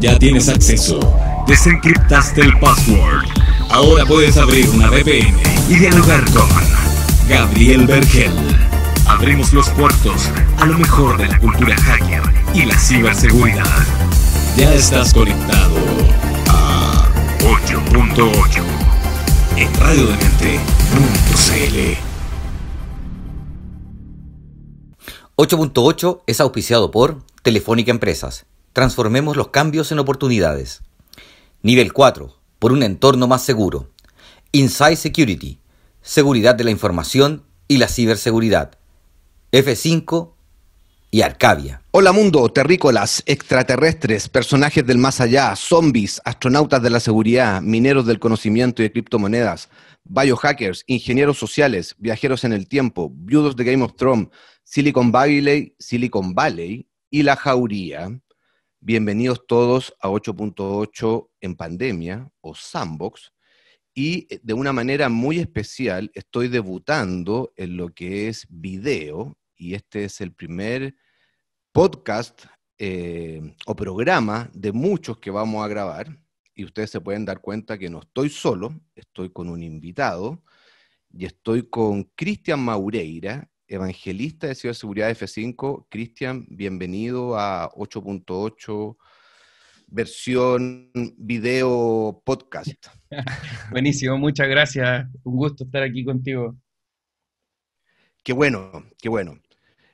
Ya tienes acceso. Desencriptaste el password. Ahora puedes abrir una VPN y dialogar con Gabriel Bergel. Abrimos los puertos a lo mejor de la cultura hacker y la ciberseguridad. Ya estás conectado a 8.8 en radiodemente.cl. 8.8 es auspiciado por Telefónica Empresas Transformemos los cambios en oportunidades. Nivel 4. Por un entorno más seguro. Inside Security. Seguridad de la información y la ciberseguridad. F5 y Arcadia. Hola mundo, terrícolas, extraterrestres, personajes del más allá, zombies, astronautas de la seguridad, mineros del conocimiento y de criptomonedas, biohackers, ingenieros sociales, viajeros en el tiempo, viudos de Game of Thrones, Silicon Valley, Silicon Valley y la jauría. Bienvenidos todos a 8.8 en pandemia o Sandbox. Y eh, de una manera muy especial estoy debutando en lo que es video y este es el primer podcast eh, o programa de muchos que vamos a grabar. Y ustedes se pueden dar cuenta que no estoy solo, estoy con un invitado y estoy con Cristian Maureira, evangelista de Ciudad Seguridad F5. Cristian, bienvenido a 8.8 versión video podcast. Buenísimo, muchas gracias. Un gusto estar aquí contigo. Qué bueno, qué bueno.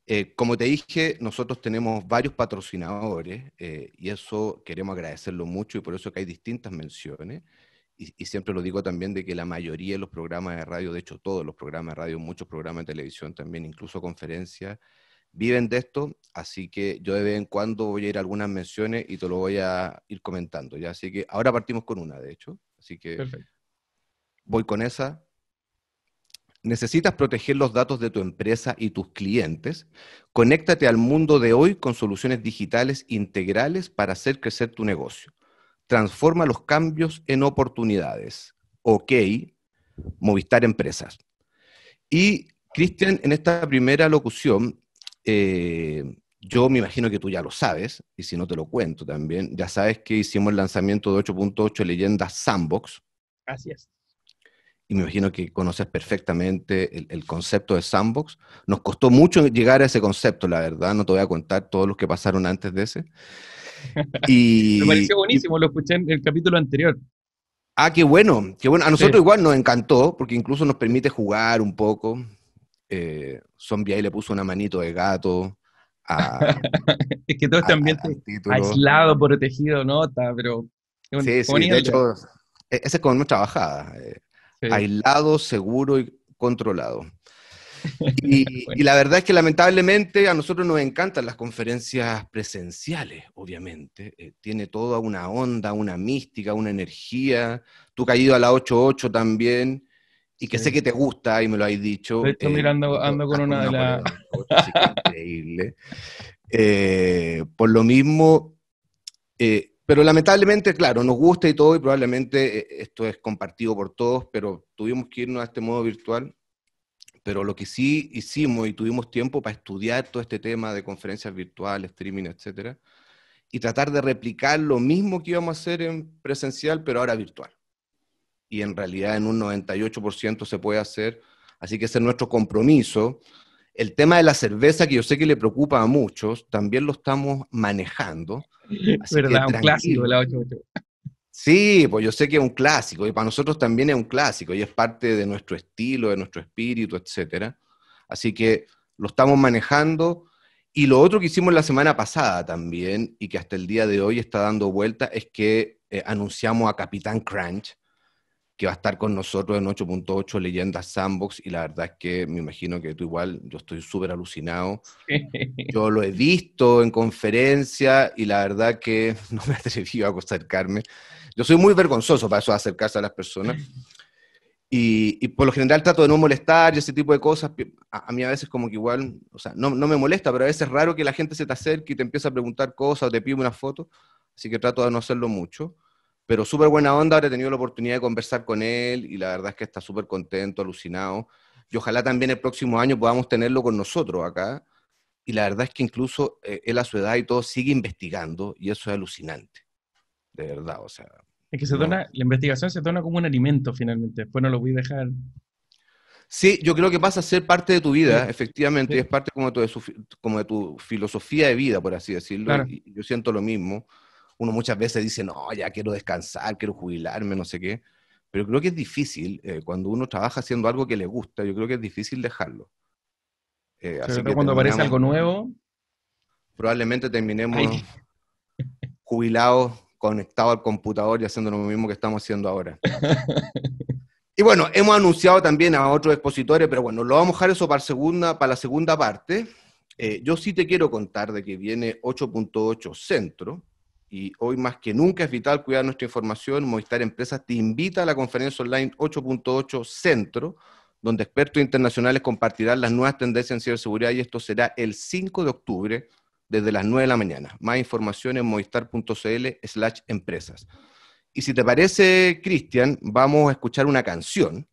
Eh, como te dije, nosotros tenemos varios patrocinadores eh, y eso queremos agradecerlo mucho y por eso que hay distintas menciones y, siempre lo digo también de que la mayoría de los programas de radio, de hecho todos los programas de radio, muchos programas de televisión también, incluso conferencias, viven de esto, así que yo de vez en cuando voy a ir a algunas menciones y te lo voy a ir comentando, ¿ya? Así que ahora partimos con una, de hecho, así que voy con esa. ¿Necesitas proteger los datos de tu empresa y tus clientes? Conéctate al mundo de hoy con soluciones digitales integrales para hacer crecer tu negocio transforma los cambios en oportunidades. OK, Movistar Empresas. Y Cristian, en esta primera locución, eh, yo me imagino que tú ya lo sabes, y si no te lo cuento también, ya sabes que hicimos el lanzamiento de 8.8 Leyendas Sandbox. Gracias. Y me imagino que conoces perfectamente el, el, concepto de sandbox. Nos costó mucho llegar a ese concepto, la verdad, no te voy a contar todos los que pasaron antes de ese. Me pareció buenísimo, lo escuché en el capítulo anterior. Ah, qué bueno, qué bueno. A nosotros igual nos encantó, porque incluso nos permite jugar un poco. Eh, Zombie ahí le puso una manito de gato. es que todo este ambiente aislado, protegido, nota pero... Sí, sí, de hecho, e-, esa es como nuestra bajada. Eh, aislado, seguro y controlado. Y, la verdad es que lamentablemente a nosotros nos encantan las conferencias presenciales, obviamente. Eh, tiene toda una onda, una mística, una energía. Tú has caído a la 8.8 también, y que sé que te gusta, y me lo has dicho. estoy eh, mirando, ando con una, de las... increíble. Eh, por lo mismo... Pero lamentablemente, claro, nos gusta y todo, y probablemente esto es compartido por todos, pero tuvimos que irnos a este modo virtual pero lo que sí hicimos y tuvimos tiempo para estudiar todo este tema de conferencias virtuales, streaming, etcétera, y tratar de replicar lo mismo que íbamos a hacer en presencial, pero ahora virtual. Y en realidad en un 98% se puede hacer, así que ese es nuestro compromiso. El tema de la cerveza, que yo sé que le preocupa a muchos, también lo estamos manejando. Así ¿Verdad? un clásico la 88. Sí, pues yo sé que es un clásico y para nosotros también es un clásico y es parte de nuestro estilo, de nuestro espíritu, etcétera. Así que lo estamos manejando. Y lo otro que hicimos la semana pasada también y que hasta el día de hoy está dando vuelta es que eh, anunciamos a Capitán Crunch que va a estar con nosotros en 8.8 Leyendas Sandbox y la verdad es que me imagino que tú igual, yo estoy súper alucinado. Yo lo he visto en conferencia y la verdad que no me atreví a acercarme. Yo soy muy vergonzoso para eso, acercarse a las personas. Y, por lo general trato de no molestar y ese tipo de cosas. A, mí a veces como que igual, o sea, no, me molesta, pero a veces es raro que la gente se te acerque y te empiece a preguntar cosas o te pide una foto. Así que trato de no hacerlo mucho. Pero súper buena onda, ahora he tenido la oportunidad de conversar con él y la verdad es que está súper contento, alucinado. Y ojalá también el próximo año podamos tenerlo con nosotros acá. Y la verdad es que incluso eh, él a su edad y todo sigue investigando y eso es alucinante de verdad, o sea. Es que se dona la investigación se dona como un alimento finalmente, después no lo voy a dejar. Sí, yo creo que pasa a ser parte de tu vida, efectivamente, y es parte como de, tu, como de tu filosofía de vida, por así decirlo, yo siento lo mismo. Uno muchas veces dice, no, ya quiero descansar, quiero jubilarme, no sé qué, pero creo que es difícil, eh, cuando uno trabaja haciendo algo que le gusta, yo creo que es difícil dejarlo. Eh, cuando aparece algo nuevo. Probablemente terminemos jubilados conectado al computador y haciendo lo mismo que estamos haciendo ahora. y bueno, hemos anunciado también a otros expositores, pero bueno, lo vamos a dejar eso para, segunda, para la segunda parte. Eh, yo sí te quiero contar de que viene 8.8 Centro, y hoy más que nunca es vital cuidar nuestra información. Movistar Empresas te invita a la conferencia online 8.8 Centro, donde expertos internacionales compartirán las nuevas tendencias en ciberseguridad y esto será el 5 de octubre desde las 9 de la mañana. Más información en moistarcl slash empresas. Y si te parece, Cristian, vamos a escuchar una canción.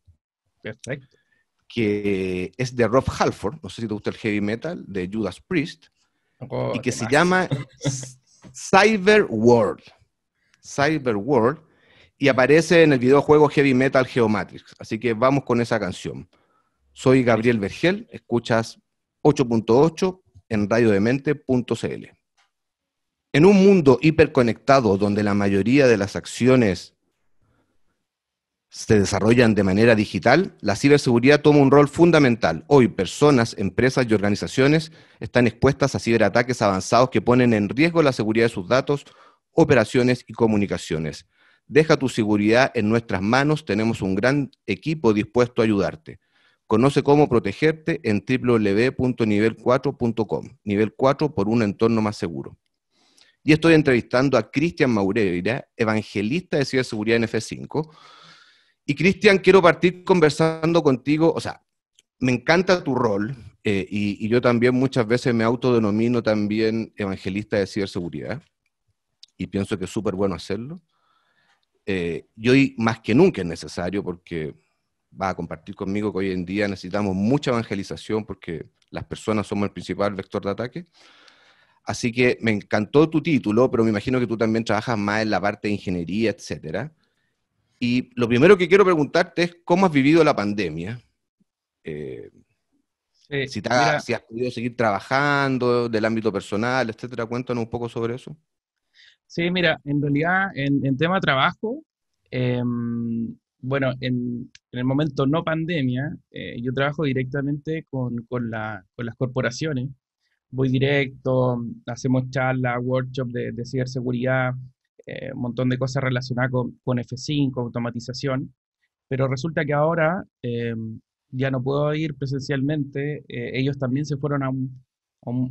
Que es de Rob Halford, no sé si te gusta el heavy metal, de Judas Priest, y que se llama Cyber World. Cyber World, y aparece en el videojuego Heavy Metal Geomatrix. Así que vamos con esa canción. Soy Gabriel Vergel, escuchas 8.8 en radiodemente.cl. En un mundo hiperconectado donde la mayoría de las acciones se desarrollan de manera digital, la ciberseguridad toma un rol fundamental. Hoy personas, empresas y organizaciones están expuestas a ciberataques avanzados que ponen en riesgo la seguridad de sus datos, operaciones y comunicaciones. Deja tu seguridad en nuestras manos, tenemos un gran equipo dispuesto a ayudarte. Conoce cómo protegerte en www.nivel4.com. Nivel 4 por un entorno más seguro. Y estoy entrevistando a Cristian Maureira, evangelista de ciberseguridad en F5. Y Cristian, quiero partir conversando contigo, o sea, me encanta tu rol eh, y, yo también muchas veces me autodenomino también evangelista de ciberseguridad y pienso que es súper bueno hacerlo. Eh, y hoy más que nunca es necesario porque va a compartir conmigo que hoy en día necesitamos mucha evangelización porque las personas somos el principal vector de ataque. Así que me encantó tu título, pero me imagino que tú también trabajas más en la parte de ingeniería, etcétera. Y lo primero que quiero preguntarte es cómo has vivido la pandemia. Eh, si, has, podido seguir trabajando del ámbito personal, etcétera. Cuéntanos un poco sobre eso. Sí, mira, en realidad, en, tema trabajo, em, bueno, en, el momento no pandemia, eh, yo trabajo directamente con, con, las corporaciones. Voy directo, hacemos charlas, workshops de, ciberseguridad, eh, un montón de cosas relacionadas con, con, F5, automatización. Pero resulta que ahora eh, ya no puedo ir presencialmente. ellos también se fueron a,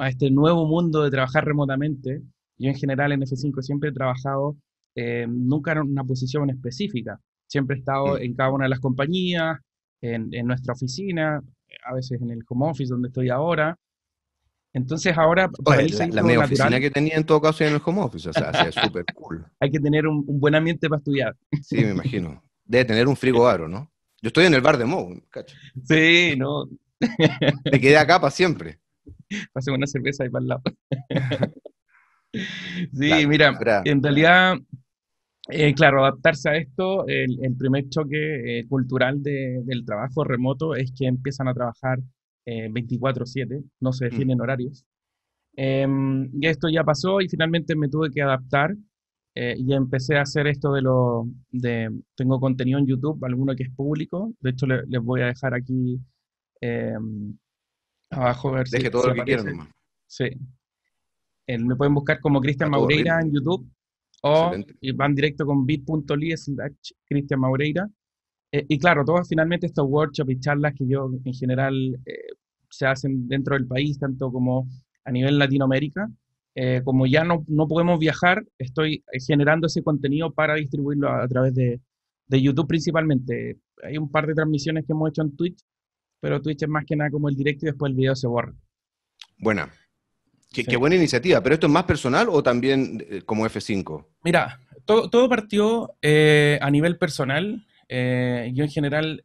a, este nuevo mundo de trabajar remotamente. Yo en general en F5 siempre he trabajado nunca en una posición específica Siempre he estado mm. en cada una de las compañías, en, nuestra oficina, a veces en el home office donde estoy ahora. Entonces ahora... la, media oficina que tenía en todo caso en el home office, o sea, es súper cool. Hay que tener un, buen ambiente para estudiar. Sí, me imagino. Debe tener un frigo aro, ¿no? Yo estoy en el bar de Mo, cacho. Sí, no. Me quedé acá para siempre. Pasemos una cerveza ahí para el lado. sí, mira, en realidad eh, claro, adaptarse a esto, el, primer choque eh, cultural del trabajo remoto es que empiezan a trabajar 24/7, eh, no se mm. definen horarios. Em, y esto ya pasó y finalmente me tuve que adaptar y empecé a hacer esto de lo de, tengo contenido en YouTube, alguno que es público, de hecho les voy a dejar aquí em, abajo a Deje todo lo que quieran. Sí. me pueden buscar como Cristian Maureira en YouTube o y van directo con bit.ly slash Cristian Maureira. Eh, y claro, todos finalmente estos workshops y charlas que yo en general eh, se hacen dentro del país, tanto como a nivel Latinoamérica, eh, como ya no, podemos viajar, estoy generando ese contenido para distribuirlo a, través de, de, YouTube principalmente. Hay un par de transmisiones que hemos hecho en Twitch, pero Twitch es más que nada como el directo y después el video se borra. Buena. Qué, buena iniciativa, pero ¿esto es más personal o también eh, como F5? Mira, todo, partió eh, a nivel personal. Eh, yo en general,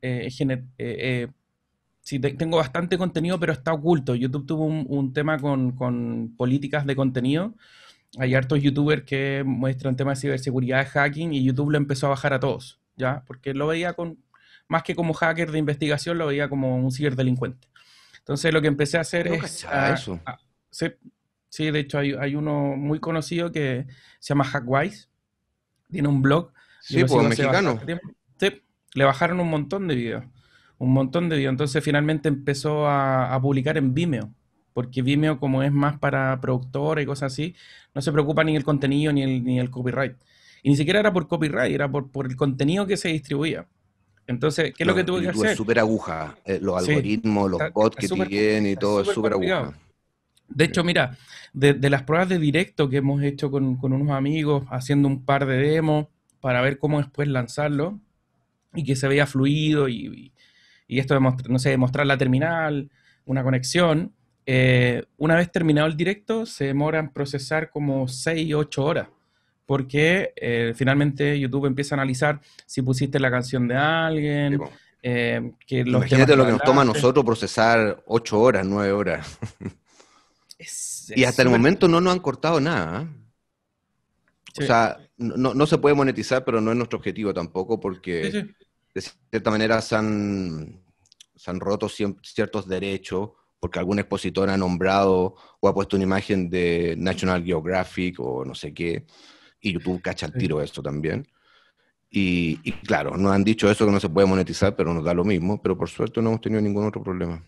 tengo bastante contenido, pero está oculto. YouTube tuvo un, tema con, políticas de contenido. Hay hartos youtubers que muestran temas de ciberseguridad, de hacking, y YouTube lo empezó a bajar a todos, ¿ya? Porque lo veía con, más que como hacker de investigación, lo veía como un ciberdelincuente. Entonces lo que empecé a hacer es... eso. Sí, de hecho hay, uno muy conocido que se llama Hackwise, tiene un blog. Sí, pues mexicano. le bajaron un montón de videos, un montón de videos. Entonces finalmente empezó a, publicar en Vimeo porque Vimeo como es más para productores y cosas así, no se preocupa ni el contenido ni el, ni el copyright. Y ni siquiera era por copyright, era por, por el contenido que se distribuía. Entonces, ¿qué es lo, que tuvo que hacer? Es súper aguja, eh, los algoritmos, los bots que y todo, es súper aguja. De hecho, mira, de, las pruebas de directo que hemos hecho con, unos amigos, haciendo un par de demos para ver cómo después lanzarlo y que se vea fluido y, esto de no sé, mostrar la terminal, una conexión. Eh, una vez terminado el directo, se demoran procesar como 6, 8 horas, porque eh, finalmente YouTube empieza a analizar si pusiste la canción de alguien. Eh, que los lo que nos toma a nosotros procesar 8 horas, 9 horas. y hasta el momento no nos han cortado nada. ¿ah? O sea, no, se puede monetizar, pero no es nuestro objetivo tampoco, porque de cierta manera se han, han roto ciertos derechos, porque algún expositor ha nombrado o ha puesto una imagen de National Geographic o no sé qué, y YouTube cacha el tiro eso también. Y, y claro, nos han dicho eso que no se puede monetizar, pero nos da lo mismo, pero por suerte no hemos tenido ningún otro problema.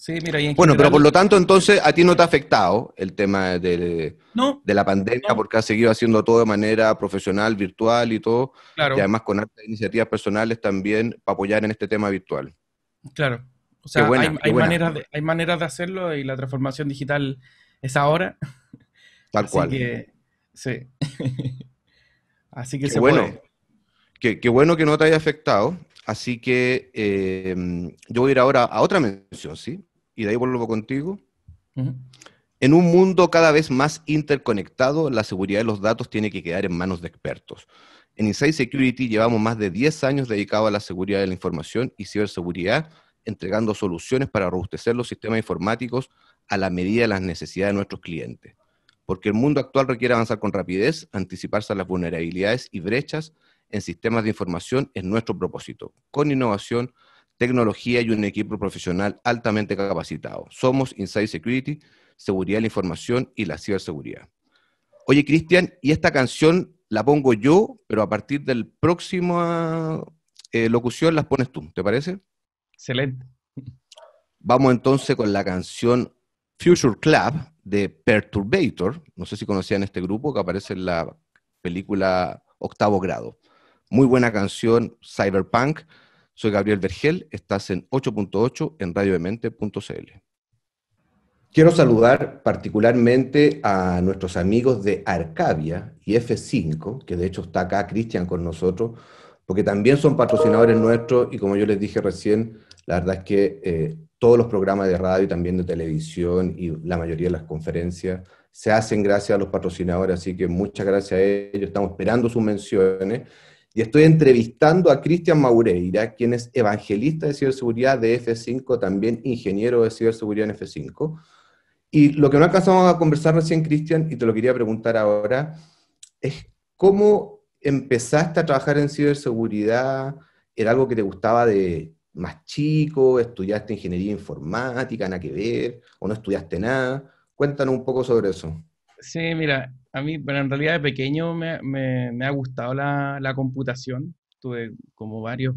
Sí, mira, en bueno, pero por lo tanto, entonces, a ti no te ha afectado el tema de, la pandemia porque has seguido haciendo todo de manera profesional, virtual y todo. Claro. Y además con altas iniciativas personales también para apoyar en este tema virtual. Claro. O sea, hay, maneras de, hacerlo y la transformación digital es ahora. Tal Así cual. Que, sí. Así que qué bueno. Puede. Qué, qué bueno que no te haya afectado. Así que em, yo voy a ir ahora a otra mención, ¿sí? Y de ahí vuelvo contigo. En un mundo cada vez más interconectado, la seguridad de los datos tiene que quedar en manos de expertos. En Inside Security llevamos más de 10 años dedicados a la seguridad de la información y ciberseguridad, entregando soluciones para robustecer los sistemas informáticos a la medida de las necesidades de nuestros clientes. Porque el mundo actual requiere avanzar con rapidez, anticiparse a las vulnerabilidades y brechas en sistemas de información es nuestro propósito, con innovación, tecnología y un equipo profesional altamente capacitado. Somos Inside Security, seguridad de la información y la ciberseguridad. Oye, Cristian, y esta canción la pongo yo, pero a partir del próximo eh, locución las pones tú, ¿te parece? Excelente. Vamos entonces con la canción Future Club de Perturbator. No sé si conocían este grupo que aparece en la película Octavo Grado. Muy buena canción, Cyberpunk. Soy Gabriel Vergel, estás en 8.8 en Radio Mente.cl. Quiero saludar particularmente a nuestros amigos de Arcavia y F5, que de hecho está acá Cristian con nosotros, porque también son patrocinadores nuestros y como yo les dije recién, la verdad es que eh, todos los programas de radio y también de televisión y la mayoría de las conferencias se hacen gracias a los patrocinadores, así que muchas gracias a ellos, estamos esperando sus menciones y estoy entrevistando a Cristian Maureira, quien es evangelista de ciberseguridad de F5, también ingeniero de ciberseguridad en F5. Y lo que no alcanzamos a conversar recién, Cristian, y te lo quería preguntar ahora, es cómo empezaste a trabajar en ciberseguridad, era algo que te gustaba de más chico, estudiaste ingeniería informática, nada que ver, o no estudiaste nada. Cuéntanos un poco sobre eso. Sí, mira, a mí, bueno, en realidad de pequeño me, me, ha gustado la, la, computación. Tuve como varios,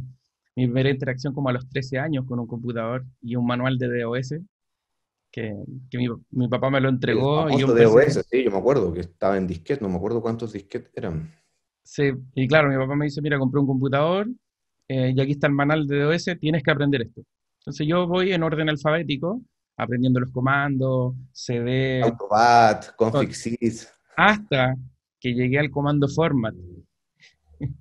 mi primera interacción como a los 13 años con un computador y un manual de DOS, que, que mi, mi, papá me lo entregó. ¿Un y yo DOS, sí, yo me acuerdo, que estaba en disquete, no me acuerdo cuántos disquetes eran. Sí, y claro, mi papá me dice, mira, compré un computador eh, y aquí está el manual de DOS, tienes que aprender esto. Entonces yo voy en orden alfabético, aprendiendo los comandos, CD. Autobat, config.sys hasta que llegué al comando format.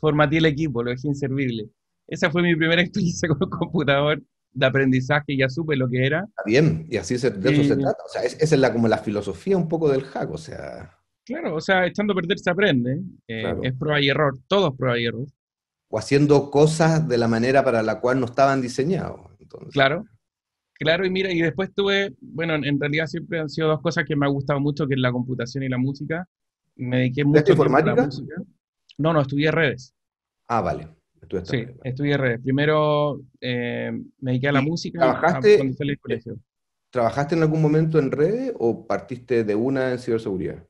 Formaté el equipo, lo dejé inservible. Esa fue mi primera experiencia con el computador de aprendizaje, ya supe lo que era. Está bien, y así se, de eso se trata. O sea, esa es, la, como la filosofía un poco del hack, o sea... Claro, o sea, echando a perder se aprende. Eh, es prueba y error, todos prueba y error. O haciendo cosas de la manera para la cual no estaban diseñados. Entonces. Claro, Claro, y mira, y después tuve, bueno, en realidad siempre han sido dos cosas que me ha gustado mucho, que es la computación y la música. Me dediqué mucho a informática? la música. No, no, estudié redes. Ah, vale. sí, estudié redes. Primero eh, me dediqué a la música ¿Trabajaste, cuando eh, colegio. ¿Trabajaste en algún momento en redes o partiste de una en ciberseguridad?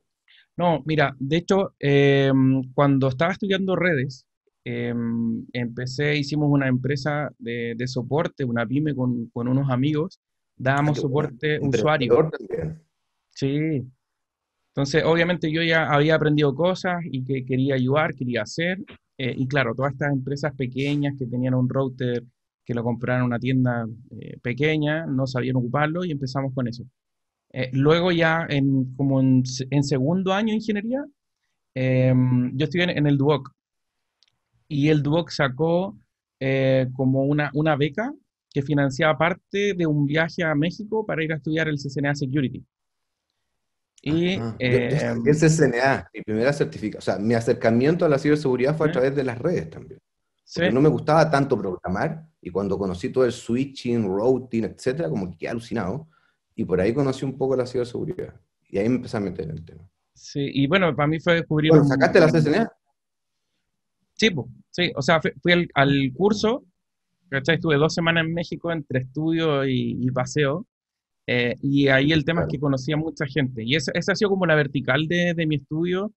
No, mira, de hecho, eh, cuando estaba estudiando redes, Em, empecé, hicimos una empresa de, de soporte, una pyme con, con unos amigos, dábamos ah, soporte usuario. Sí. Entonces, obviamente yo ya había aprendido cosas y que quería ayudar, quería hacer. Eh, y claro, todas estas empresas pequeñas que tenían un router que lo compraron en una tienda eh, pequeña, no sabían ocuparlo y empezamos con eso. Eh, luego ya en, como en, segundo año de ingeniería, em, yo estuve en, en el Duoc, y el Duoc sacó eh, como una, una beca que financiaba parte de un viaje a México para ir a estudiar el CCNA Security. Y, el eh, este em, CCNA, mi primera certificación, o sea, mi acercamiento a la ciberseguridad fue a través de las redes también. no me gustaba tanto programar y cuando conocí todo el switching, routing, etcétera, como que quedé alucinado. Y por ahí conocí un poco la ciberseguridad. Y ahí me empecé a meter en el tema. Sí, y bueno, para mí fue descubrir. ¿Sacaste la CCNA? Sí, sí, o sea, fui, al, curso, Estuve dos semanas en México entre estudio y, paseo, eh, y ahí el tema es que conocía mucha gente, y esa, ha sido como la vertical de, mi estudio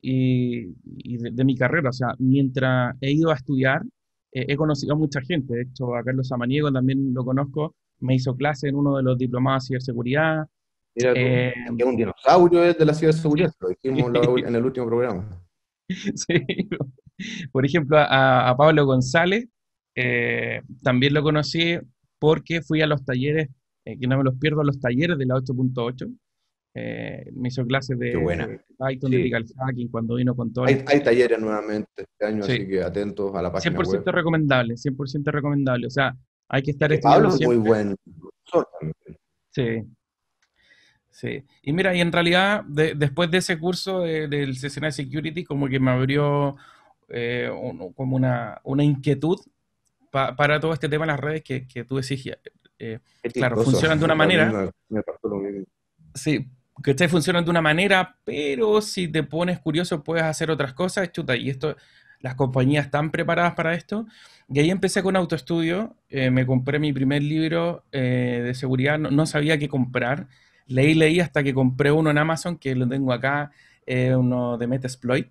y, de, mi carrera, o sea, mientras he ido a estudiar, eh, he conocido a mucha gente, de hecho, a Carlos Samaniego también lo conozco, me hizo clase en uno de los diplomados de ciberseguridad, Mira, eh, que es un dinosaurio de la ciberseguridad, lo dijimos en el último programa. Sí. Por ejemplo, a, Pablo González eh, también lo conocí porque fui a los talleres, eh, que no me los pierdo, a los talleres de la 8.8. Eh, me hizo clases de, Python, de digital hacking, cuando vino con todo. Hay, talleres nuevamente este año, así que atentos a la página 100% recomendable, 100% recomendable. O sea, hay que estar estudiando. Pablo es muy buen. Sí, Sí, y mira, y en realidad después de ese curso de, del CCNA Security como que me abrió eh, como una, una inquietud para todo este tema de las redes que, que tú exigías. Eh, claro, funcionan de una manera. Sí, que ustedes funcionan de una manera, pero si te pones curioso puedes hacer otras cosas, chuta, y esto, las compañías están preparadas para esto. Y ahí empecé con autoestudio, eh, me compré mi primer libro de seguridad, no sabía qué comprar Leí, leí hasta que compré uno en Amazon, que lo tengo acá, eh, uno de Metasploit.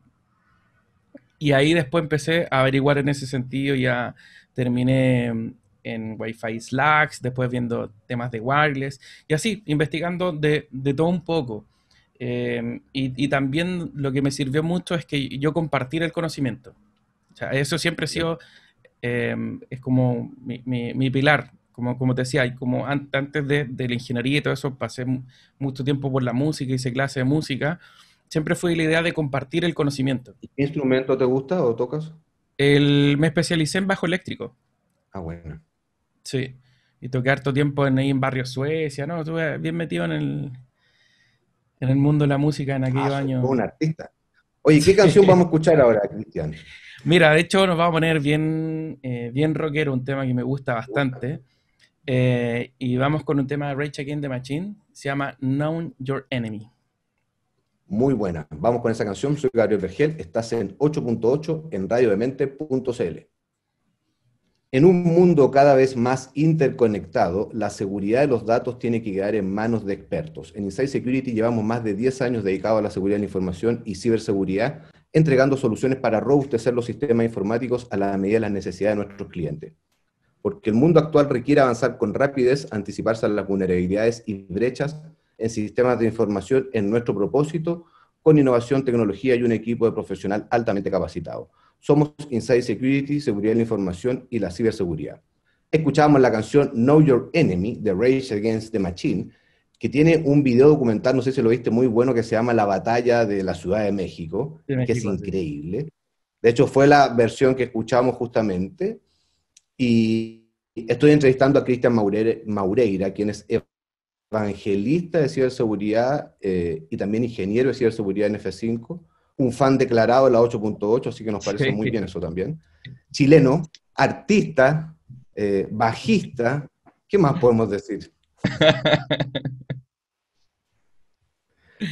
Y ahí después empecé a averiguar en ese sentido, ya terminé mm, en Wi-Fi Slacks, después viendo temas de wireless y así, investigando de, de todo un poco. Em, y, también lo que me sirvió mucho es que yo compartir el conocimiento. O sea, eso siempre ha sido, em, es como mi, mi, mi pilar como, como te decía, como antes de, de, la ingeniería y todo eso, pasé mucho tiempo por la música, hice clases de música, siempre fue la idea de compartir el conocimiento. ¿Y qué instrumento te gusta o tocas? El, me especialicé en bajo eléctrico. Ah, bueno. Sí, y toqué harto tiempo en, ahí en Barrio Suecia, ¿no? Estuve bien metido en el, en el mundo de la música en aquellos ah, años. un artista. Oye, ¿qué canción vamos a escuchar ahora, Cristian? Mira, de hecho nos vamos a poner bien, eh, bien rockero, un tema que me gusta bastante. Eh, y vamos con un tema de Ray Against de Machine, se llama Known Your Enemy. Muy buena. Vamos con esa canción. Soy Gabriel Vergel. Estás en 8.8 en radiodemente.cl. En un mundo cada vez más interconectado, la seguridad de los datos tiene que quedar en manos de expertos. En Inside Security llevamos más de 10 años dedicados a la seguridad de la información y ciberseguridad, entregando soluciones para robustecer los sistemas informáticos a la medida de las necesidades de nuestros clientes porque el mundo actual requiere avanzar con rapidez, anticiparse a las vulnerabilidades y brechas en sistemas de información en nuestro propósito, con innovación, tecnología y un equipo de profesional altamente capacitado. Somos Inside Security, Seguridad de la Información y la Ciberseguridad. Escuchábamos la canción Know Your Enemy de Rage Against the Machine, que tiene un video documental, no sé si lo viste, muy bueno, que se llama La Batalla de la Ciudad de México, que es increíble. De hecho, fue la versión que escuchamos justamente. Y estoy entrevistando a Cristian Maureira, quien es evangelista de ciberseguridad eh, y también ingeniero de ciberseguridad en F5, un fan declarado de la 8.8, así que nos parece muy bien eso también. Chileno, artista, eh, bajista, ¿qué más podemos decir?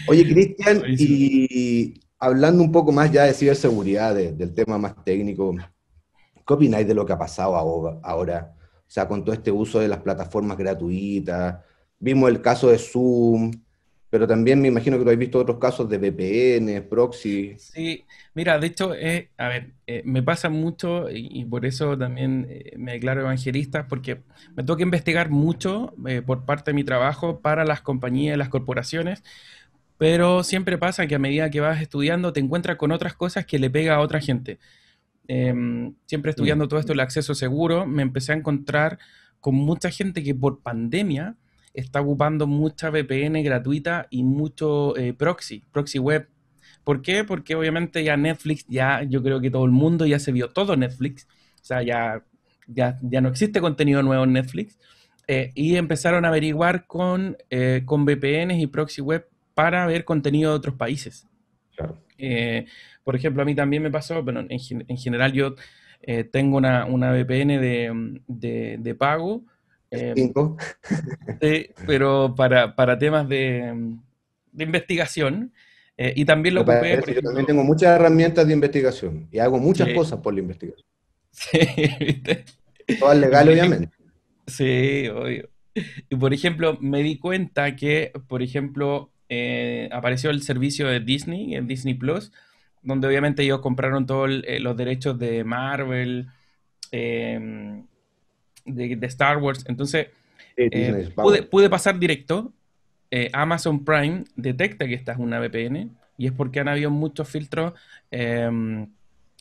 Oye, Cristian, y hablando un poco más ya de ciberseguridad, del tema más técnico, ¿Qué opináis de lo que ha pasado ahora? O sea, con todo este uso de las plataformas gratuitas, vimos el caso de Zoom, pero también me imagino que lo habéis visto otros casos de VPN, proxy. Sí, mira, de hecho, eh, a ver, eh, me pasa mucho y, por eso también eh, me declaro evangelista, porque me toca investigar mucho por parte de mi trabajo para las compañías, las corporaciones, pero siempre pasa que a medida que vas estudiando te encuentras con otras cosas que le pega a otra gente. Em, siempre mm. estudiando todo esto, el acceso seguro, me empecé a encontrar con mucha gente que por pandemia está ocupando mucha VPN gratuita y mucho eh, proxy, proxy web. ¿Por qué? Porque obviamente ya Netflix, ya yo creo que todo el mundo ya se vio todo Netflix, o sea, ya, ya, no existe contenido nuevo en Netflix. Eh, y empezaron a averiguar con, eh, con VPNs y proxy web para ver contenido de otros países. Claro. Eh, por ejemplo, a mí también me pasó, pero en, general yo eh, tengo una, una, VPN de, de, pago. Eh, cinco. pero para, para, temas de, investigación. y también lo ocupé, yo también tengo muchas herramientas de investigación y hago muchas cosas por la investigación. Sí, ¿viste? Todo legal, obviamente. Sí, obvio. Y por ejemplo, me di cuenta que, por ejemplo, eh, apareció el servicio de Disney, el Disney Plus, donde obviamente ellos compraron todos eh, los derechos de Marvel, em, de, Star Wars. Entonces, eh, pude, pasar directo. Amazon Prime detecta que estás es una VPN y es porque han habido muchos filtros. Em,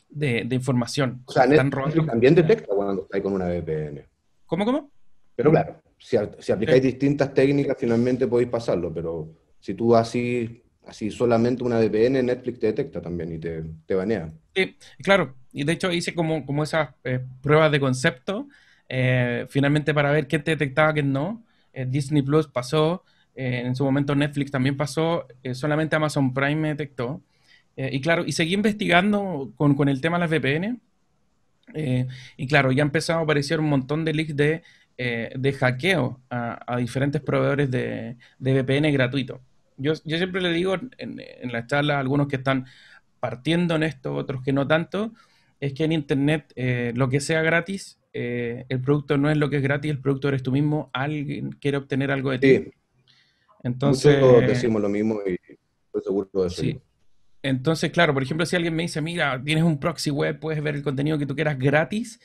de, información. O sea, también detecta cuando estáis con una VPN. ¿Cómo, cómo? Pero claro, si, aplicáis distintas técnicas, finalmente podéis pasarlo, pero si tú así, así solamente una VPN, Netflix te detecta también y te, te banea. Sí, claro. Y de hecho hice como, como esas eh, pruebas de concepto, eh, finalmente para ver qué te detectaba, qué no. Eh, Disney Plus pasó, en su momento Netflix también pasó, solamente Amazon Prime me detectó. y claro, y seguí investigando con, el tema de las VPN. y claro, ya empezado a aparecer un montón de leaks de, hackeo a, diferentes proveedores de, de VPN gratuito yo, yo siempre le digo en, en las charlas algunos que están partiendo en esto, otros que no tanto, es que en Internet eh, lo que sea gratis, eh, el producto no es lo que es gratis, el producto eres tú mismo, alguien quiere obtener algo de ti. Entonces, decimos lo mismo y estoy seguro Entonces, claro, por ejemplo, si alguien me dice, mira, tienes un proxy web, puedes ver el contenido que tú quieras gratis,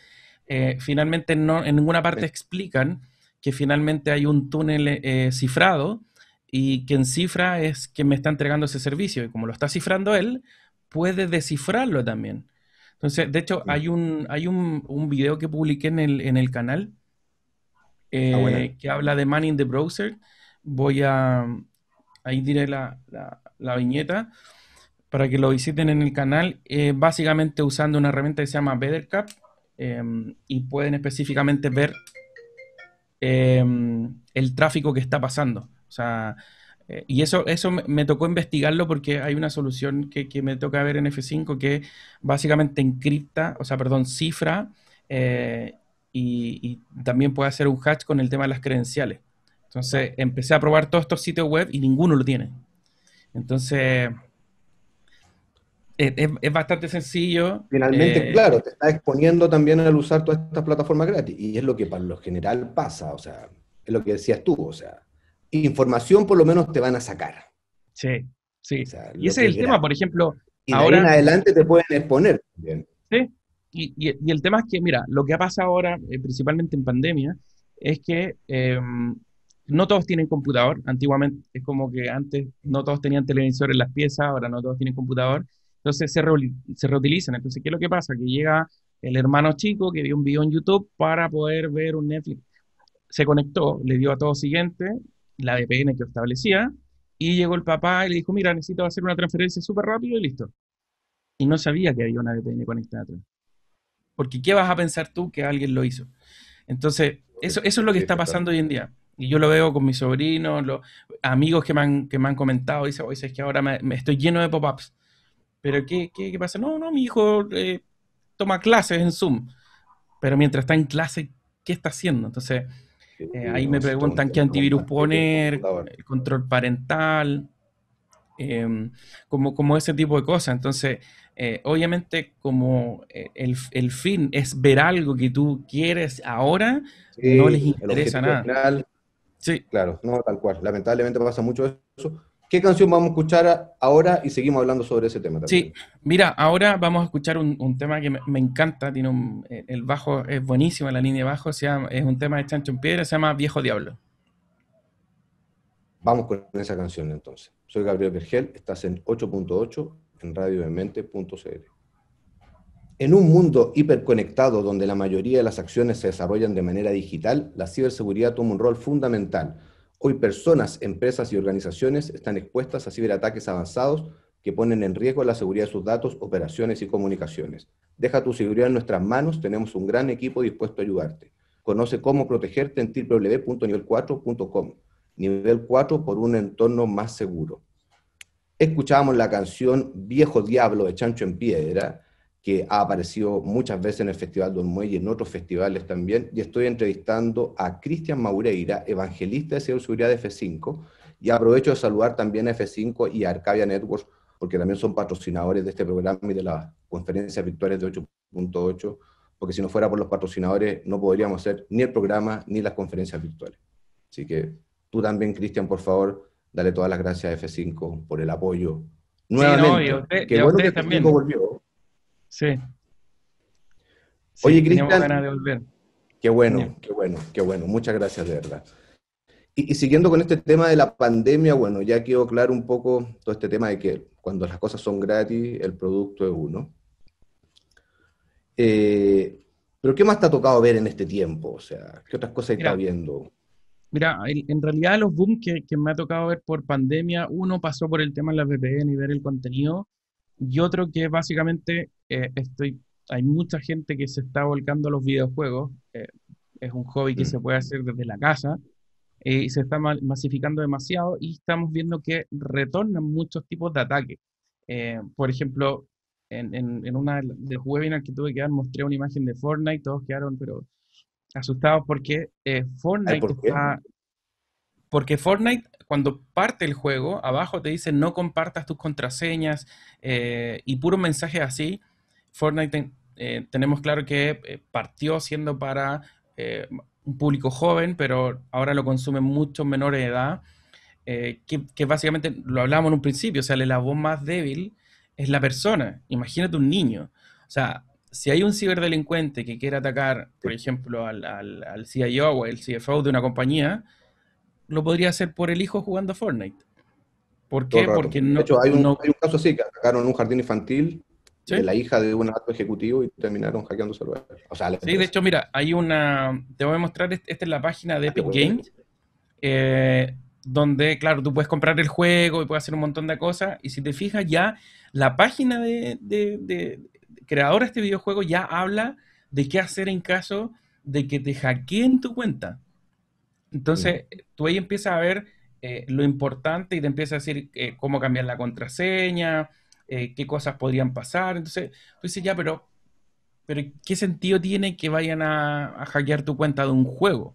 eh, finalmente no, en ninguna parte explican que finalmente hay un túnel cifrado y quien cifra es quien me está entregando ese servicio y como lo está cifrando él, puede descifrarlo también. Entonces, de hecho, mm. hay un, hay un, un video que publiqué en el, canal ah, eh, que habla de Money in the Browser. Voy a, ahí diré la, viñeta para que lo visiten en el canal, eh, básicamente usando una herramienta que se llama BetterCap eh, y pueden específicamente ver em, el tráfico que está pasando. O sea, eh, y eso, eso me, tocó investigarlo porque hay una solución que, me toca ver en F5 que básicamente encripta, o sea, perdón, cifra eh, y, también puede hacer un hatch con el tema de las credenciales. Entonces empecé a probar todos estos sitios web y ninguno lo tiene. Entonces es, bastante sencillo. Finalmente, eh, claro, te está exponiendo también al usar todas estas plataformas gratis y es lo que para lo general pasa, o sea, es lo que decías tú, o sea información por lo menos te van a sacar. Sí, sí. y ese es el tema, por ejemplo. ahora en adelante te pueden exponer también. Sí, y, el tema es que, mira, lo que ha pasado ahora, eh, principalmente en pandemia, es que em, no todos tienen computador. Antiguamente es como que antes no todos tenían televisor en las piezas, ahora no todos tienen computador. Entonces se, se reutilizan. Entonces, ¿qué es lo que pasa? Que llega el hermano chico que vio un video en YouTube para poder ver un Netflix. Se conectó, le dio a todo siguiente la VPN que establecía, y llegó el papá y le dijo, mira, necesito hacer una transferencia súper rápido y listo. Y no sabía que había una VPN conectada atrás. Porque ¿qué vas a pensar tú que alguien lo hizo? Entonces, eso, eso es lo que está pasando hoy en día. Y yo lo veo con mis sobrinos, los amigos que me han, que me han comentado, dice oye, es que ahora me, estoy lleno de pop-ups. Pero ¿qué, ¿qué, qué, pasa? No, no, mi hijo eh, toma clases en Zoom. Pero mientras está en clase, ¿qué está haciendo? Entonces, eh, ahí me preguntan qué antivirus poner, el eh, control parental, em, como, como ese tipo de cosas. Entonces, eh, obviamente, como el, fin es ver algo que tú quieres ahora, no les interesa nada. sí. Claro, no, tal cual. Lamentablemente pasa mucho eso. ¿Qué canción vamos a escuchar ahora y seguimos hablando sobre ese tema? También? Sí, mira, ahora vamos a escuchar un, tema que me, encanta, tiene eh, el bajo es buenísimo, la línea de bajo, es un tema de Chancho en Piedra, se llama Viejo Diablo. Vamos con esa canción entonces. Soy Gabriel Vergel, estás en 8.8 en Radio Mente.cl En un mundo hiperconectado donde la mayoría de las acciones se desarrollan de manera digital, la ciberseguridad toma un rol fundamental Hoy personas, empresas y organizaciones están expuestas a ciberataques avanzados que ponen en riesgo la seguridad de sus datos, operaciones y comunicaciones. Deja tu seguridad en nuestras manos, tenemos un gran equipo dispuesto a ayudarte. Conoce cómo protegerte en www.nivel4.com. Nivel 4 por un entorno más seguro. Escuchábamos la canción Viejo Diablo de Chancho en Piedra, que ha aparecido muchas veces en el Festival Don Muelle y en otros festivales también, y estoy entrevistando a Cristian Maureira, evangelista de ciberseguridad de F5, y aprovecho de saludar también a F5 y a Arcadia Networks, porque también son patrocinadores de este programa y de las conferencias virtuales de 8.8, porque si no fuera por los patrocinadores no podríamos hacer ni el programa ni las conferencias virtuales. Así que tú también, Cristian, por favor, dale todas las gracias a F5 por el apoyo. Nuevamente, que que también. volvió, Sí. Oye, sí, Qué bueno, qué bueno, qué bueno. Muchas gracias, de verdad. Y, siguiendo con este tema de la pandemia, bueno, ya quedó claro un poco todo este tema de que cuando las cosas son gratis, el producto es uno. Eh, pero ¿qué más te ha tocado ver en este tiempo? O sea, ¿qué otras cosas está viendo? Mira, en realidad los booms que, que, me ha tocado ver por pandemia, uno pasó por el tema de las VPN y ver el contenido, y otro que básicamente eh, estoy, hay mucha gente que se está volcando a los videojuegos. Eh, es un hobby que mm. se puede hacer desde la casa eh, y se está masificando demasiado y estamos viendo que retornan muchos tipos de ataques. por ejemplo, en, en, una de los webinars que tuve que dar mostré una imagen de Fortnite, todos quedaron pero asustados porque Fortnite está porque Fortnite, cuando parte el juego, abajo te dice no compartas tus contraseñas eh, y puro mensaje así. Fortnite eh, tenemos claro que eh, partió siendo para un público joven, pero ahora lo consume muchos menores de edad, que, básicamente lo hablábamos en un principio, o sea, la voz más débil es la persona, imagínate un niño, o sea, si hay un ciberdelincuente que quiere atacar, por ejemplo, al, al CIO o el CFO de una compañía, lo podría hacer por el hijo jugando a Fortnite. ¿Por qué? Porque no. De hecho, hay un, caso así: que sacaron un jardín infantil de la hija de un alto ejecutivo y terminaron hackeando celular. sí, de hecho, mira, hay una. Te voy a mostrar, este, esta es la página de ah, Epic Games, eh, donde, claro, tú puedes comprar el juego y puedes hacer un montón de cosas. Y si te fijas, ya la página de, creador de, de de este videojuego ya habla de qué hacer en caso de que te hackeen tu cuenta. Entonces, eh, tú ahí empiezas a ver eh, lo importante y te empiezas a decir eh, cómo cambiar la contraseña, qué cosas podrían pasar. Entonces, tú dices, ya, pero, pero ¿qué sentido tiene que vayan a, hackear tu cuenta de un juego?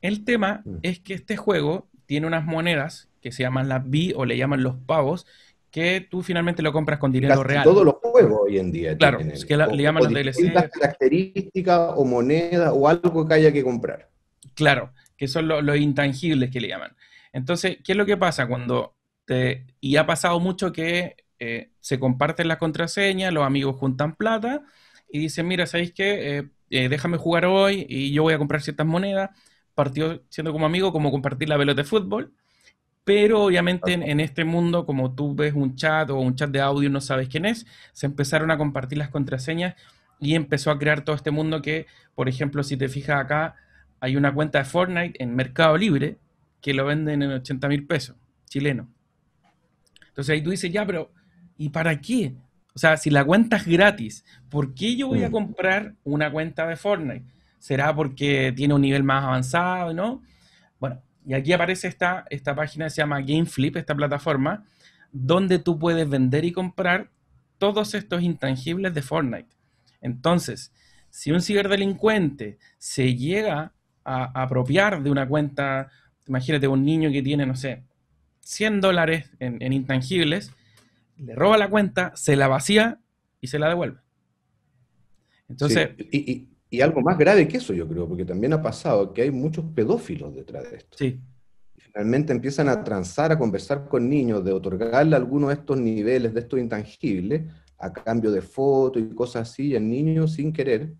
El tema es que este juego tiene unas monedas que se llaman las B o le llaman los pavos, que tú finalmente lo compras con dinero Casi real. Todos los juegos hoy en día. Claro, es que le llaman o los características o moneda o algo que haya que comprar. Claro que son los intangibles que le llaman. Entonces, ¿qué es lo que pasa cuando te... Y ha pasado mucho que eh, se comparten las contraseñas, los amigos juntan plata y dicen, mira, ¿sabéis qué? Eh, eh, déjame jugar hoy y yo voy a comprar ciertas monedas. Partió siendo como amigo, como compartir la pelota de fútbol. Pero obviamente en, en, este mundo, como tú ves un chat o un chat de audio no sabes quién es, se empezaron a compartir las contraseñas y empezó a crear todo este mundo que, por ejemplo, si te fijas acá, hay una cuenta de Fortnite en Mercado Libre que lo venden en 80 mil pesos chileno. Entonces ahí tú dices, ya, pero ¿y para qué? O sea, si la cuenta es gratis, ¿por qué yo voy a mm. comprar una cuenta de Fortnite? ¿Será porque tiene un nivel más avanzado, no? Bueno, y aquí aparece esta, esta página que se llama GameFlip, esta plataforma, donde tú puedes vender y comprar todos estos intangibles de Fortnite. Entonces, si un ciberdelincuente se llega a, apropiar de una cuenta, imagínate un niño que tiene, no sé, 100 dólares en, intangibles, le roba la cuenta, se la vacía y se la devuelve. Entonces... Y, algo más grave que eso, yo creo, porque también ha pasado que hay muchos pedófilos detrás de esto. Sí. finalmente empiezan a transar, a conversar con niños, de otorgarle algunos de estos niveles, de estos intangibles, a cambio de fotos y cosas así, y el niño sin querer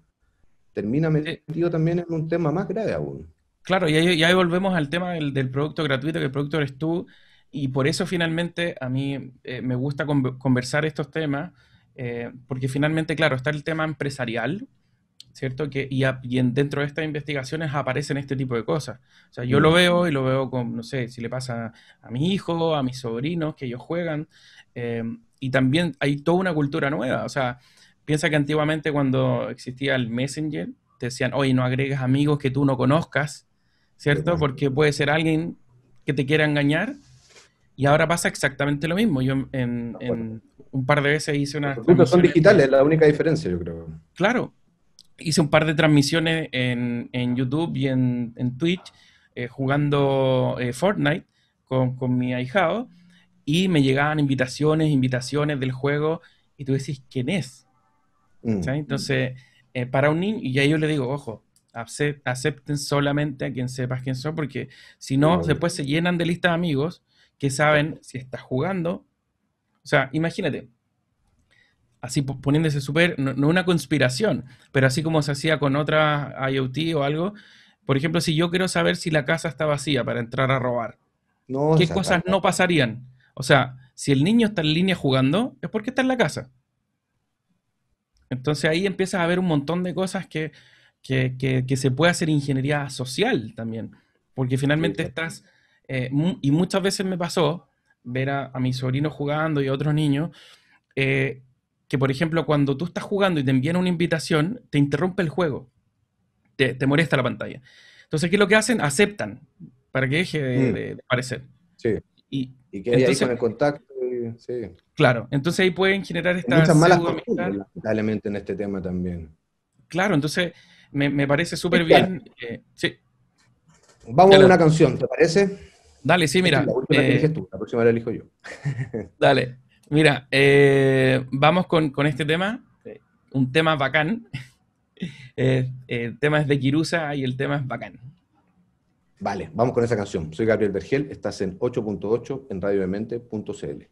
termina metido también en un tema más grave aún. Claro, y ahí, volvemos al tema del, producto gratuito, que el producto eres tú, y por eso finalmente a mí eh, me gusta conversar estos temas, eh, porque finalmente, claro, está el tema empresarial, ¿cierto? Que, y, dentro de estas investigaciones aparecen este tipo de cosas. O sea, yo lo mm. veo y lo veo con, no sé, si le pasa a, a mi hijo, a mis sobrinos, que ellos juegan, eh, y también hay toda una cultura nueva, o sea, piensa que antiguamente cuando existía el Messenger, te decían, oye, no agregues amigos que tú no conozcas, ¿cierto? Porque puede ser alguien que te quiera engañar. Y ahora pasa exactamente lo mismo. Yo en, un par de veces hice una... Son digitales, la única diferencia, yo creo. Claro. Hice un par de transmisiones en, YouTube y en, Twitch eh, jugando eh, Fortnite con, con mi ahijado y me llegaban invitaciones, invitaciones del juego y tú decís, ¿quién es? Mm. Entonces, eh, para un niño, y ahí yo le digo, ojo, acepten solamente a quien sepas quién son, porque si no, después se llenan de lista de amigos que saben si estás jugando. O sea, imagínate, así poniéndose súper, no, una conspiración, pero así como se hacía con otra IoT o algo. Por ejemplo, si yo quiero saber si la casa está vacía para entrar a robar, ¿qué cosas no pasarían? O sea, si el niño está en línea jugando, es porque está en la casa. Entonces ahí empiezas a ver un montón de cosas que, se puede hacer ingeniería social también, porque finalmente estás, eh, y muchas veces me pasó ver a, mi sobrino jugando y a otros niños, eh, que por ejemplo cuando tú estás jugando y te envían una invitación, te interrumpe el juego, te, molesta la pantalla. Entonces, ¿qué es lo que hacen? Aceptan para que deje de, mm. aparecer. Sí. Y, y que el contacto. Claro, entonces ahí pueden generar estas... Muchas malas lamentablemente, en este tema también. Claro, entonces me, me parece súper bien. Eh, sí. Vamos a una canción, ¿te parece? Dale, sí, mira. La última eh, eliges tú, la próxima la elijo yo. Dale, mira, eh, vamos con, este tema, un tema bacán. el tema es de Kirusa y el tema es bacán. Vale, vamos con esa canción. Soy Gabriel Vergel, estás en 8.8 en Radiovemente.cl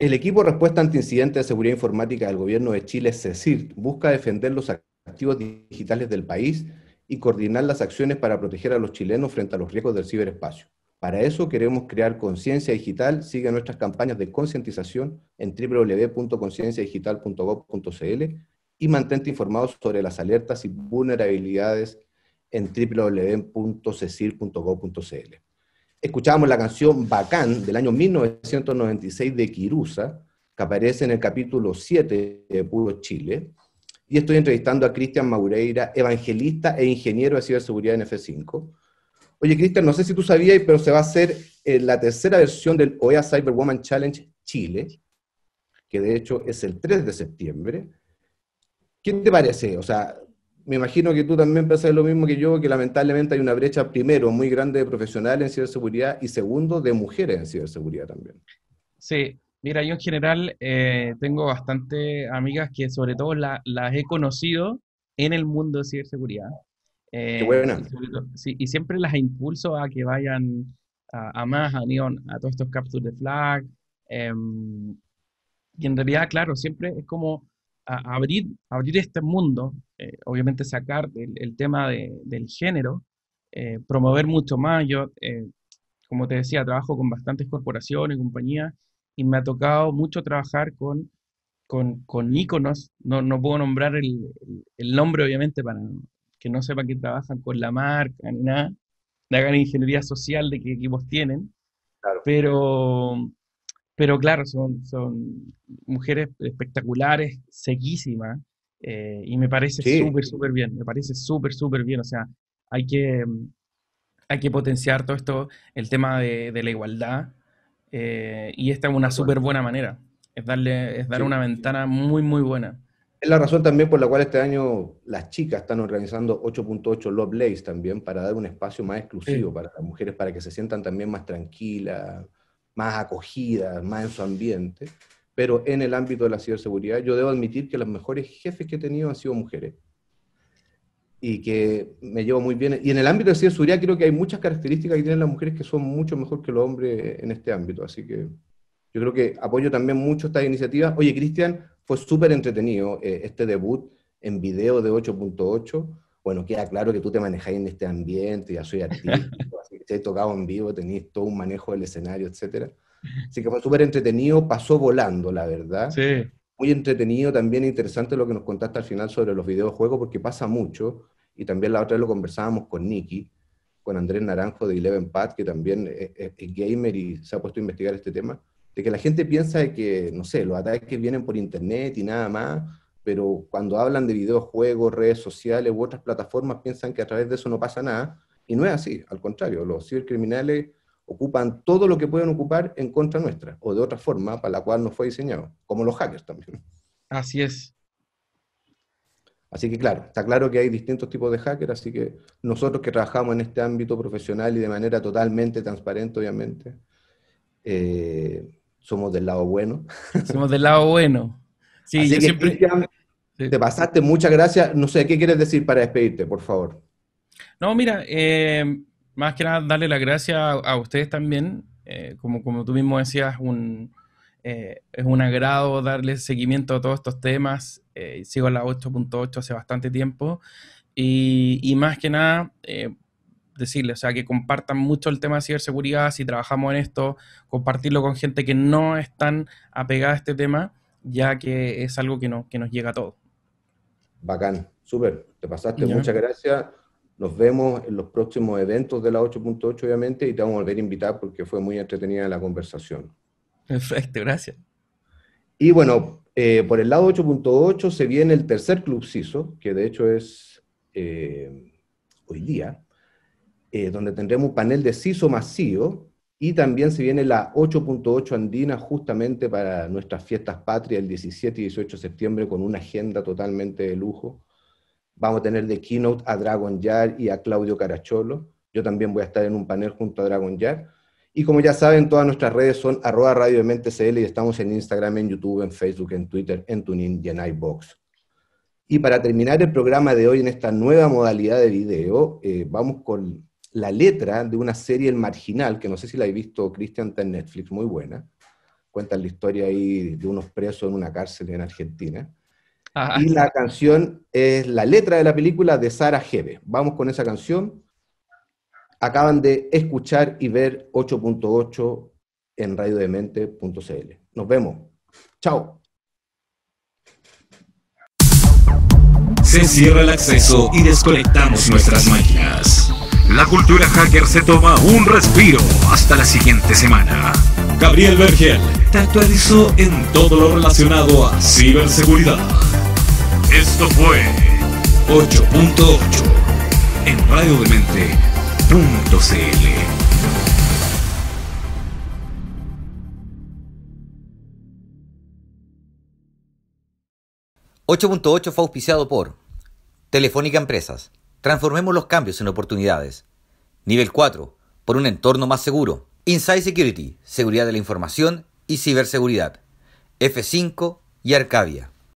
el equipo respuesta ante incidentes de seguridad informática del Gobierno de Chile, CECIRT, busca defender los activos digitales del país y coordinar las acciones para proteger a los chilenos frente a los riesgos del ciberespacio. Para eso queremos crear conciencia digital. Sigue nuestras campañas de concientización en www.concienciadigital.gov.cl y mantente informado sobre las alertas y vulnerabilidades en www.cecir.gov.cl. Escuchábamos la canción Bacán del año 1996 de Kirusa, que aparece en el capítulo 7 de Puro Chile. Y estoy entrevistando a Cristian Maureira, evangelista e ingeniero de ciberseguridad en F5. Oye, Cristian, no sé si tú sabías, pero se va a hacer eh, la tercera versión del OEA Cyberwoman Challenge Chile, que de hecho es el 3 de septiembre. ¿Qué te parece? O sea, me imagino que tú también pensás lo mismo que yo, que lamentablemente hay una brecha, primero, muy grande de profesionales en ciberseguridad y segundo, de mujeres en ciberseguridad también. Sí, mira, yo en general eh, tengo bastante amigas que sobre todo las he conocido en el mundo de ciberseguridad. Qué eh, buena. Y, sí, y siempre las impulso a que vayan a, más, a a todos estos captures de flag. Em, y en realidad, claro, siempre es como abrir, abrir este mundo, eh, obviamente sacar el, tema del género, eh, promover mucho más. Yo, eh, como te decía, trabajo con bastantes corporaciones, y compañías, y me ha tocado mucho trabajar con, con, con íconos. No, no puedo nombrar el, nombre, obviamente, para que no sepa que trabajan con la marca ni nada, hagan ingeniería social de qué equipos tienen. Claro. Pero pero claro, son, son mujeres espectaculares, sequísimas, eh, y me parece súper, súper bien, me parece súper, súper bien. O sea, hay que, hay que potenciar todo esto, el tema de, de la igualdad, eh, y esta es una súper buena manera, es darle, es dar una ventana muy, muy buena. Es la razón también por la cual este año las chicas están organizando 8.8 Love Lays también para dar un espacio más exclusivo para las mujeres, para que se sientan también más tranquilas, más acogidas, más en su ambiente, pero en el ámbito de la ciberseguridad yo debo admitir que los mejores jefes que he tenido han sido mujeres y que me llevo muy bien. Y en el ámbito de ciberseguridad creo que hay muchas características que tienen las mujeres que son mucho mejor que los hombres en este ámbito, así que yo creo que apoyo también mucho estas iniciativas. Oye, Cristian, fue súper entretenido eh, este debut en video de 8.8 bueno, queda claro que tú te manejáis en este ambiente, ya soy artista, así que te he tocado en vivo, tenéis todo un manejo del escenario, etc. Así que fue súper entretenido, pasó volando, la verdad. Sí. Muy entretenido, también interesante lo que nos contaste al final sobre los videojuegos, porque pasa mucho, y también la otra vez lo conversábamos con Nicky, con Andrés Naranjo de Eleven Pad, que también es, e, es, gamer y se ha puesto a investigar este tema, de que la gente piensa que, no sé, los ataques vienen por internet y nada más, pero cuando hablan de videojuegos, redes sociales u otras plataformas piensan que a través de eso no pasa nada, y no es así, al contrario, los cibercriminales ocupan todo lo que pueden ocupar en contra nuestra, o de otra forma para la cual no fue diseñado, como los hackers también. Así es. Así que claro, está claro que hay distintos tipos de hackers, así que nosotros que trabajamos en este ámbito profesional y de manera totalmente transparente, obviamente, eh, somos del lado bueno. Somos del lado bueno. Sí, te pasaste, muchas gracias. No sé, ¿qué quieres decir para despedirte, por favor? No, mira, eh, más que nada darle las gracias a, ustedes también. Eh, como, como tú mismo decías, un, eh, es un agrado darle seguimiento a todos estos temas. sigo la 8.8 hace bastante tiempo. Y, más que nada, decirle o sea, que compartan mucho el tema de ciberseguridad, si trabajamos en esto, compartirlo con gente que no es tan apegada a este tema, ya que es algo que, no, que nos llega a todos. Bacán, súper, te pasaste, muchas gracias. Nos vemos en los próximos eventos de la 8.8, obviamente, y te vamos a volver a invitar porque fue muy entretenida la conversación. Perfecto, gracias. Y bueno, eh, por el lado 8.8 se viene el tercer club CISO, que de hecho es eh, hoy día, eh, donde tendremos un panel de CISO masivo. Y también se viene la 8.8 andina justamente para nuestras fiestas patrias el 17 y 18 de septiembre con una agenda totalmente de lujo. Vamos a tener de keynote a Dragon Yard y a Claudio Caracholo. Yo también voy a estar en un panel junto a Dragon Yard. Y como ya saben, todas nuestras redes son arroba radio CL y estamos en Instagram, en YouTube, en Facebook, en Twitter, en Tuning y en iBox. Y para terminar el programa de hoy en esta nueva modalidad de video, eh, vamos con la letra de una serie El Marginal, que no sé si la he visto, Cristian, está en Netflix, muy buena. Cuentan la historia ahí de unos presos en una cárcel en Argentina. Ah. Y la canción es la letra de la película de Sara Hebe. Vamos con esa canción. Acaban de escuchar y ver 8.8 en radiodemente.cl. Nos vemos. Chao. Se cierra el acceso y desconectamos nuestras máquinas la cultura hacker se toma un respiro hasta la siguiente semana. Gabriel Vergel te actualizó en todo lo relacionado a ciberseguridad. Esto fue 8.8 en radiodemente.cl. 8.8 fue auspiciado por Telefónica Empresas Transformemos los cambios en oportunidades. Nivel 4. Por un entorno más seguro. Inside Security, seguridad de la información y ciberseguridad. F5 y Arcadia.